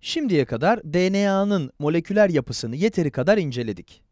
Şimdiye kadar DNA'nın moleküler yapısını yeteri kadar inceledik.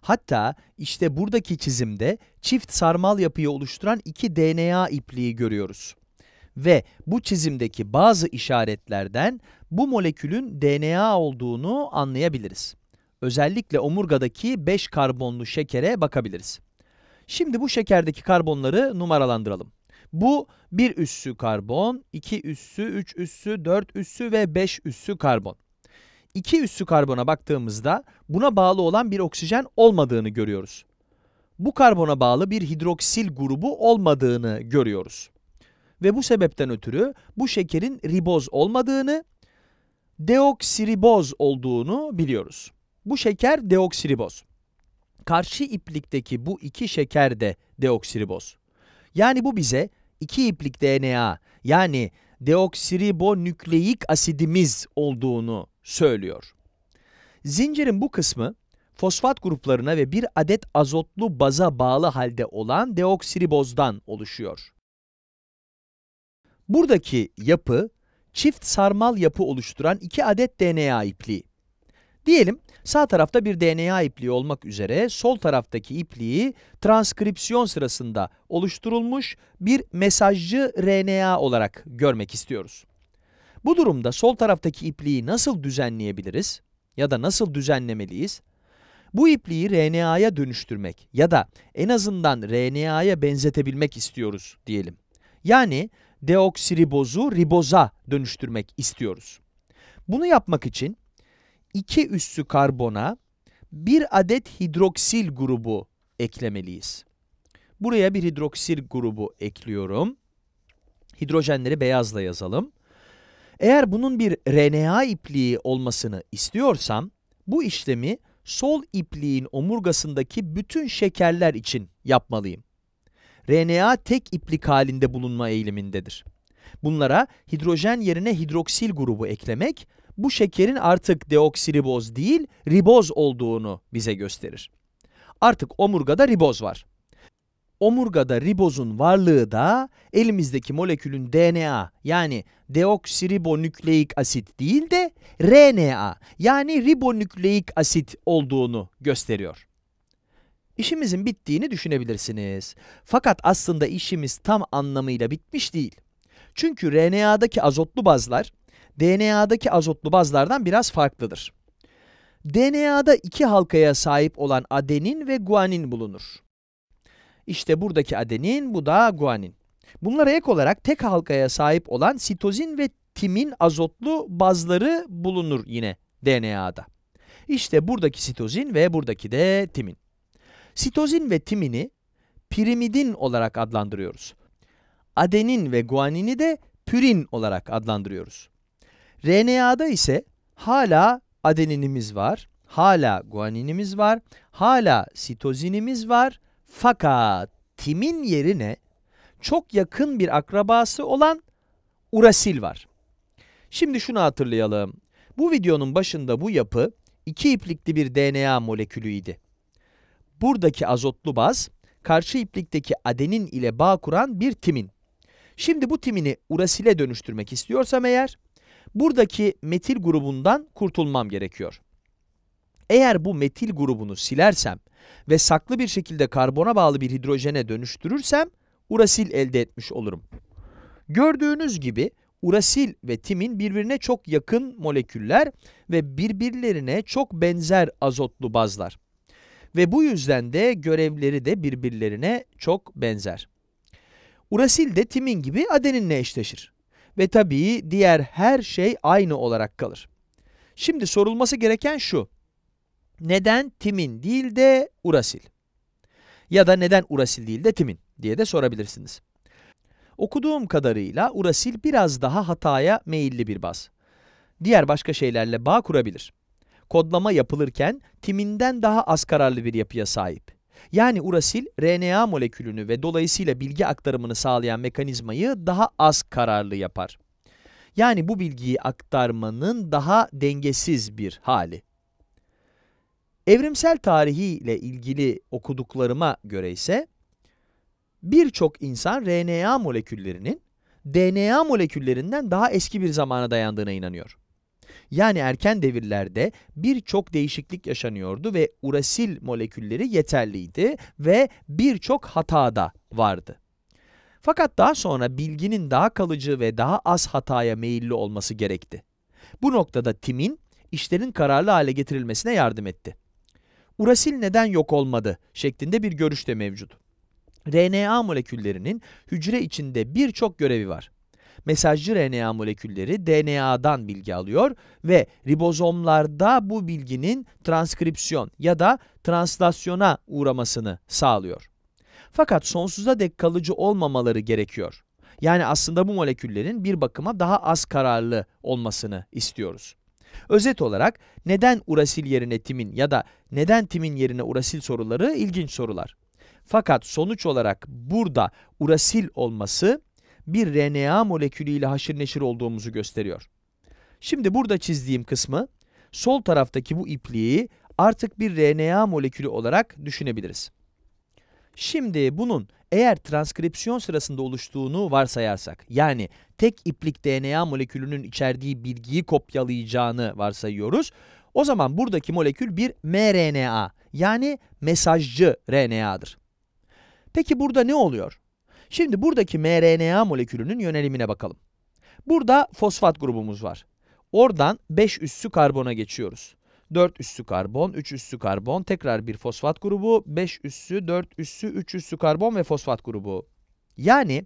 Hatta işte buradaki çizimde çift sarmal yapıyı oluşturan iki DNA ipliği görüyoruz. Ve bu çizimdeki bazı işaretlerden bu molekülün DNA olduğunu anlayabiliriz. Özellikle omurgadaki 5 karbonlu şekere bakabiliriz. Şimdi bu şekerdeki karbonları numaralandıralım. Bu bir üssü karbon, iki üssü, üç üssü, dört üssü ve beş üssü karbon. İki üssü karbona baktığımızda buna bağlı olan bir oksijen olmadığını görüyoruz. Bu karbona bağlı bir hidroksil grubu olmadığını görüyoruz. Ve bu sebepten ötürü bu şekerin riboz olmadığını, deoksiriboz olduğunu biliyoruz. Bu şeker deoksiriboz. Karşı iplikteki bu iki şeker de deoksiriboz. Yani bu bize iki iplik DNA yani deoksiribonükleik asidimiz olduğunu söylüyor. Zincirin bu kısmı fosfat gruplarına ve bir adet azotlu baza bağlı halde olan deoksiribozdan oluşuyor. Buradaki yapı çift sarmal yapı oluşturan iki adet DNA ipliği. Diyelim sağ tarafta bir DNA ipliği olmak üzere sol taraftaki ipliği transkripsiyon sırasında oluşturulmuş bir mesajcı RNA olarak görmek istiyoruz. Bu durumda sol taraftaki ipliği nasıl düzenleyebiliriz ya da nasıl düzenlemeliyiz? Bu ipliği RNA'ya dönüştürmek ya da en azından RNA'ya benzetebilmek istiyoruz diyelim. Yani deoksiribozu riboza dönüştürmek istiyoruz. Bunu yapmak için 2 üssü karbona bir adet hidroksil grubu eklemeliyiz. Buraya bir hidroksil grubu ekliyorum. Hidrojenleri beyazla yazalım. Eğer bunun bir RNA ipliği olmasını istiyorsam, bu işlemi sol ipliğin omurgasındaki bütün şekerler için yapmalıyım. RNA tek iplik halinde bulunma eğilimindedir. Bunlara hidrojen yerine hidroksil grubu eklemek bu şekerin artık deoksiriboz değil riboz olduğunu bize gösterir. Artık omurgada riboz var. Omurgada ribozun varlığı da elimizdeki molekülün DNA yani deoksiribonükleik asit değil de RNA yani ribonükleik asit olduğunu gösteriyor. İşimizin bittiğini düşünebilirsiniz. Fakat aslında işimiz tam anlamıyla bitmiş değil. Çünkü RNA'daki azotlu bazlar DNA'daki azotlu bazlardan biraz farklıdır. DNA'da iki halkaya sahip olan adenin ve guanin bulunur. İşte buradaki adenin, bu da guanin. Bunlara ek olarak tek halkaya sahip olan sitozin ve timin azotlu bazları bulunur yine DNA'da. İşte buradaki sitozin ve buradaki de timin. Sitozin ve timini pirimidin olarak adlandırıyoruz. Adenin ve guanini de pürin olarak adlandırıyoruz. RNA'da ise hala adeninimiz var, hala guaninimiz var, hala sitozinimiz var fakat timin yerine çok yakın bir akrabası olan urasil var. Şimdi şunu hatırlayalım. Bu videonun başında bu yapı iki iplikli bir DNA molekülüydi. Buradaki azotlu baz, karşı iplikteki adenin ile bağ kuran bir timin. Şimdi bu timini urasile dönüştürmek istiyorsam eğer, Buradaki metil grubundan kurtulmam gerekiyor. Eğer bu metil grubunu silersem ve saklı bir şekilde karbona bağlı bir hidrojene dönüştürürsem urasil elde etmiş olurum. Gördüğünüz gibi urasil ve timin birbirine çok yakın moleküller ve birbirlerine çok benzer azotlu bazlar. Ve bu yüzden de görevleri de birbirlerine çok benzer. Urasil de timin gibi adeninle eşleşir ve tabii diğer her şey aynı olarak kalır. Şimdi sorulması gereken şu. Neden timin değil de urasil? Ya da neden urasil değil de timin diye de sorabilirsiniz. Okuduğum kadarıyla urasil biraz daha hataya meyilli bir baz. Diğer başka şeylerle bağ kurabilir. Kodlama yapılırken timinden daha az kararlı bir yapıya sahip. Yani urasil, RNA molekülünü ve dolayısıyla bilgi aktarımını sağlayan mekanizmayı daha az kararlı yapar. Yani bu bilgiyi aktarmanın daha dengesiz bir hali. Evrimsel tarihiyle ilgili okuduklarıma göre ise birçok insan RNA moleküllerinin DNA moleküllerinden daha eski bir zamana dayandığına inanıyor. Yani erken devirlerde birçok değişiklik yaşanıyordu ve urasil molekülleri yeterliydi ve birçok hata da vardı. Fakat daha sonra bilginin daha kalıcı ve daha az hataya meyilli olması gerekti. Bu noktada timin işlerin kararlı hale getirilmesine yardım etti. Urasil neden yok olmadı şeklinde bir görüş de mevcut. RNA moleküllerinin hücre içinde birçok görevi var mesajcı RNA molekülleri DNA'dan bilgi alıyor ve ribozomlarda bu bilginin transkripsiyon ya da translasyona uğramasını sağlıyor. Fakat sonsuza dek kalıcı olmamaları gerekiyor. Yani aslında bu moleküllerin bir bakıma daha az kararlı olmasını istiyoruz. Özet olarak neden urasil yerine timin ya da neden timin yerine urasil soruları ilginç sorular. Fakat sonuç olarak burada urasil olması bir RNA molekülü ile haşır neşir olduğumuzu gösteriyor. Şimdi burada çizdiğim kısmı sol taraftaki bu ipliği artık bir RNA molekülü olarak düşünebiliriz. Şimdi bunun eğer transkripsiyon sırasında oluştuğunu varsayarsak, yani tek iplik DNA molekülünün içerdiği bilgiyi kopyalayacağını varsayıyoruz, o zaman buradaki molekül bir mRNA, yani mesajcı RNA'dır. Peki burada ne oluyor? Şimdi buradaki mRNA molekülünün yönelimine bakalım. Burada fosfat grubumuz var. Oradan 5 üssü karbona geçiyoruz. 4 üssü karbon, 3 üssü karbon, tekrar bir fosfat grubu, 5 üssü, 4 üssü, 3 üssü karbon ve fosfat grubu. Yani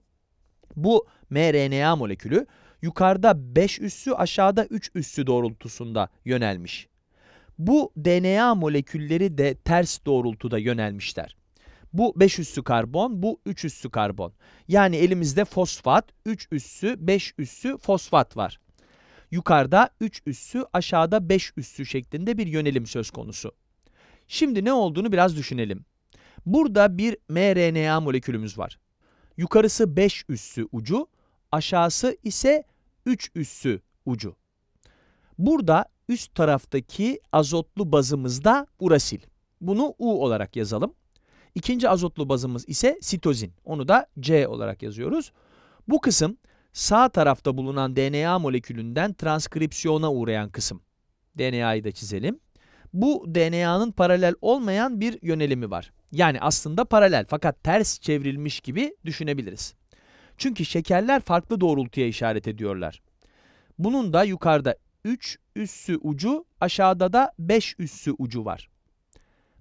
bu mRNA molekülü yukarıda 5 üssü, aşağıda 3 üssü doğrultusunda yönelmiş. Bu DNA molekülleri de ters doğrultuda yönelmişler. Bu 5 üssü karbon, bu 3 üssü karbon. Yani elimizde fosfat, 3 üssü, 5 üssü fosfat var. Yukarıda 3 üssü, aşağıda 5 üssü şeklinde bir yönelim söz konusu. Şimdi ne olduğunu biraz düşünelim. Burada bir mRNA molekülümüz var. Yukarısı 5 üssü ucu, aşağısı ise 3 üssü ucu. Burada üst taraftaki azotlu bazımızda urasil. Bunu U olarak yazalım. İkinci azotlu bazımız ise sitozin. Onu da C olarak yazıyoruz. Bu kısım sağ tarafta bulunan DNA molekülünden transkripsiyona uğrayan kısım. DNA'yı da çizelim. Bu DNA'nın paralel olmayan bir yönelimi var. Yani aslında paralel fakat ters çevrilmiş gibi düşünebiliriz. Çünkü şekerler farklı doğrultuya işaret ediyorlar. Bunun da yukarıda 3 üssü ucu, aşağıda da 5 üssü ucu var.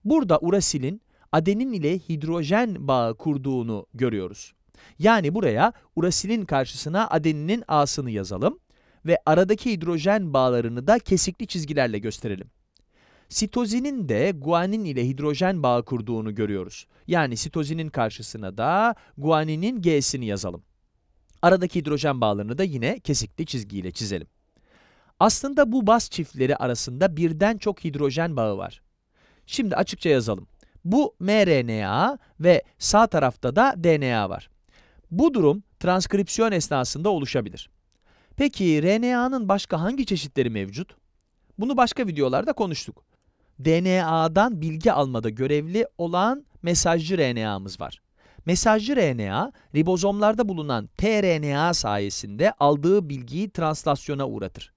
Burada urasilin adenin ile hidrojen bağı kurduğunu görüyoruz. Yani buraya urasilin karşısına adeninin A'sını yazalım ve aradaki hidrojen bağlarını da kesikli çizgilerle gösterelim. Sitozinin de guanin ile hidrojen bağı kurduğunu görüyoruz. Yani sitozinin karşısına da guaninin G'sini yazalım. Aradaki hidrojen bağlarını da yine kesikli çizgiyle çizelim. Aslında bu baz çiftleri arasında birden çok hidrojen bağı var. Şimdi açıkça yazalım. Bu mRNA ve sağ tarafta da DNA var. Bu durum transkripsiyon esnasında oluşabilir. Peki RNA'nın başka hangi çeşitleri mevcut? Bunu başka videolarda konuştuk. DNA'dan bilgi almada görevli olan mesajcı RNA'mız var. Mesajcı RNA, ribozomlarda bulunan tRNA sayesinde aldığı bilgiyi translasyona uğratır.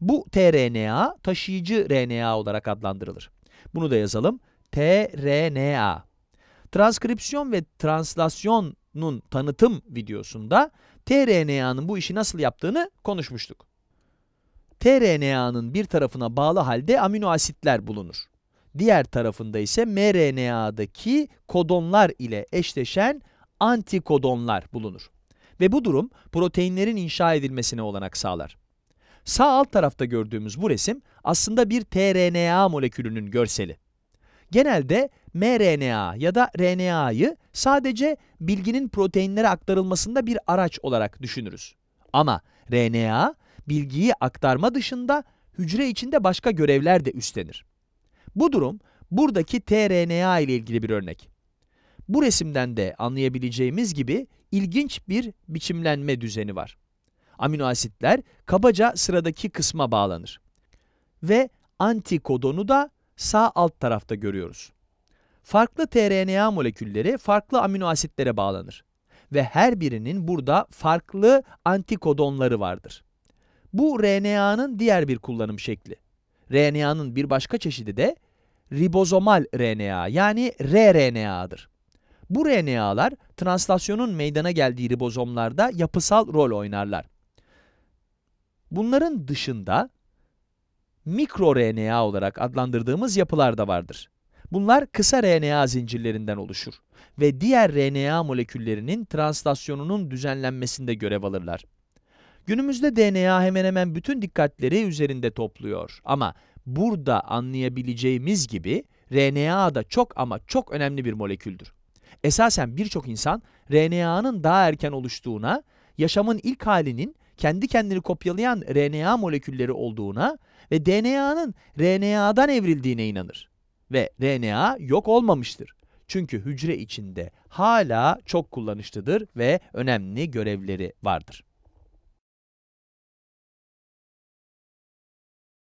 Bu tRNA taşıyıcı RNA olarak adlandırılır. Bunu da yazalım tRNA. Transkripsiyon ve translasyonun tanıtım videosunda tRNA'nın bu işi nasıl yaptığını konuşmuştuk. tRNA'nın bir tarafına bağlı halde amino asitler bulunur. Diğer tarafında ise mRNA'daki kodonlar ile eşleşen antikodonlar bulunur. Ve bu durum proteinlerin inşa edilmesine olanak sağlar. Sağ alt tarafta gördüğümüz bu resim aslında bir tRNA molekülünün görseli genelde mRNA ya da RNA'yı sadece bilginin proteinlere aktarılmasında bir araç olarak düşünürüz. Ama RNA bilgiyi aktarma dışında hücre içinde başka görevler de üstlenir. Bu durum buradaki tRNA ile ilgili bir örnek. Bu resimden de anlayabileceğimiz gibi ilginç bir biçimlenme düzeni var. Amino asitler kabaca sıradaki kısma bağlanır. Ve antikodonu da sağ alt tarafta görüyoruz. Farklı tRNA molekülleri farklı amino asitlere bağlanır ve her birinin burada farklı antikodonları vardır. Bu RNA'nın diğer bir kullanım şekli. RNA'nın bir başka çeşidi de ribozomal RNA yani rRNA'dır. Bu RNA'lar translasyonun meydana geldiği ribozomlarda yapısal rol oynarlar. Bunların dışında mikroRNA olarak adlandırdığımız yapılar da vardır. Bunlar kısa RNA zincirlerinden oluşur ve diğer RNA moleküllerinin translasyonunun düzenlenmesinde görev alırlar. Günümüzde DNA hemen hemen bütün dikkatleri üzerinde topluyor ama burada anlayabileceğimiz gibi RNA da çok ama çok önemli bir moleküldür. Esasen birçok insan RNA'nın daha erken oluştuğuna, yaşamın ilk halinin kendi kendini kopyalayan RNA molekülleri olduğuna ve DNA'nın RNA'dan evrildiğine inanır. Ve RNA yok olmamıştır. Çünkü hücre içinde hala çok kullanışlıdır ve önemli görevleri vardır.